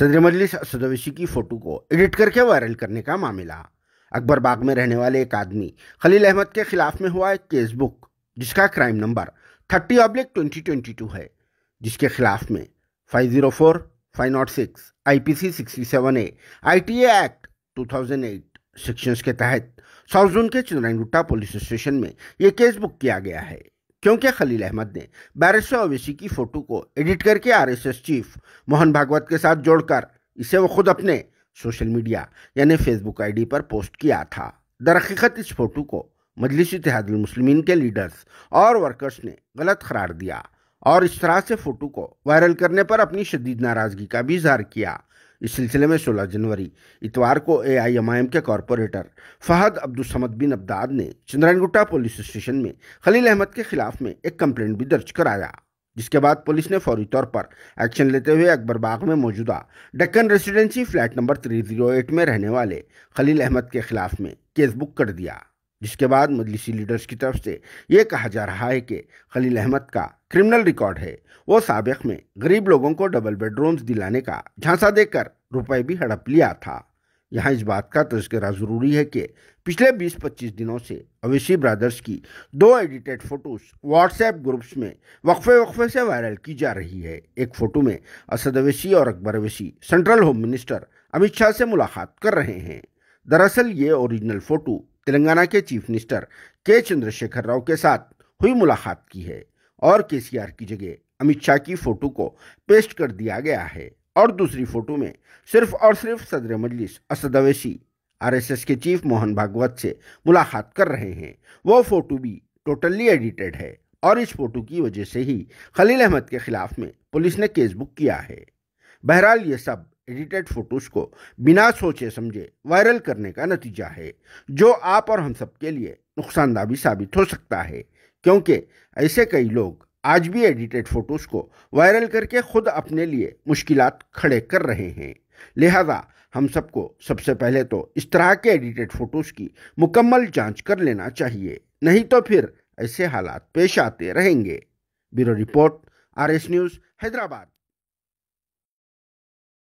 सदर मजलिस असदवैसी की फ़ोटो को एडिट करके वायरल करने का मामला अकबर बाग में रहने वाले एक आदमी खलील अहमद के ख़िलाफ़ में हुआ एक केस बुक जिसका crime number thirty oblique twenty twenty two है जिसके ख़िलाफ़ में five zero four five not six I P C sixty seven A I T act two thousand eight section के तहत साउथ जोन के चंद्राइन गुट्टा पुलिस स्टेशन में ये केस बुक किया गया है क्योंकि खलील अहमद ने बैरिस्टर ओवैसी की फ़ोटो को एडिट करके आरएसएस चीफ मोहन भागवत के साथ जोड़कर इसे वो खुद अपने सोशल मीडिया यानी फेसबुक आईडी पर पोस्ट किया था दरहकीकत इस फोटो को मजलिस मुस्लिमीन के लीडर्स और वर्कर्स ने गलत करार दिया और इस तरह से फ़ोटो को वायरल करने पर अपनी शदीद नाराज़गी का भी इजहार किया इस सिलसिले में 16 जनवरी इतवार को एम के कॉरपोरेटर फहद अब्दुलसमद बिन अब्दाद ने चंद्रनगुट्टा पुलिस स्टेशन में खलील अहमद के खिलाफ में एक कंप्लेंट भी दर्ज कराया जिसके बाद पुलिस ने फौरी तौर पर एक्शन लेते हुए अकबर बाग में मौजूदा Deccan residency flat number eight में रहने वाले खलील अहमद के खिलाफ में केस बुक कर दिया जिसके बाद मजलिसी लीडर्स की तरफ से ये कहा जा रहा है कि खलील अहमद का क्रिमिनल रिकॉर्ड है वो सबक में गरीब लोगों को डबल बेडरूम्स दिलाने का झांसा देकर रुपए भी हड़प लिया था यहाँ इस बात का तस्करा ज़रूरी है कि पिछले 20-25 दिनों से अवेशी ब्रदर्स की दो एडिटेड फ़ोटोज़ व्हाट्सएप ग्रुप्स में वक्फे वक्फे से वायरल की जा रही है एक फ़ोटो में असद अवेशी और Akbar Owaisi central home minister Amit Shah से मुलाकात कर रहे हैं दरअसल ये ओरिजिनल फ़ोटो तेलंगाना के चीफ मिनिस्टर के चंद्रशेखर राव के साथ हुई मुलाकात की है और के की जगह अमित शाह की फोटो को पेस्ट कर दिया गया है और दूसरी फोटो में सिर्फ और सिर्फ सदर मजलिस असद अवैसी आर के चीफ मोहन भागवत से मुलाकात कर रहे हैं वो फोटो भी टोटली एडिटेड है और इस फोटो की वजह से ही खलील अहमद के खिलाफ में पुलिस ने केस बुक किया है बहरहाल ये सब एडिटेड फोटोज को बिना सोचे समझे वायरल करने का नतीजा है जो आप और हम सब के लिए नुकसानदा भी साबित हो सकता है क्योंकि ऐसे कई लोग आज भी एडिटेड फोटोज को वायरल करके खुद अपने लिए मुश्किल खड़े कर रहे हैं लिहाजा हम सबको सबसे पहले तो इस तरह के एडिटेड फोटोज की मुकम्मल जांच कर लेना चाहिए नहीं तो फिर ऐसे हालात पेश आते रहेंगे bureau report R S news Hyderabad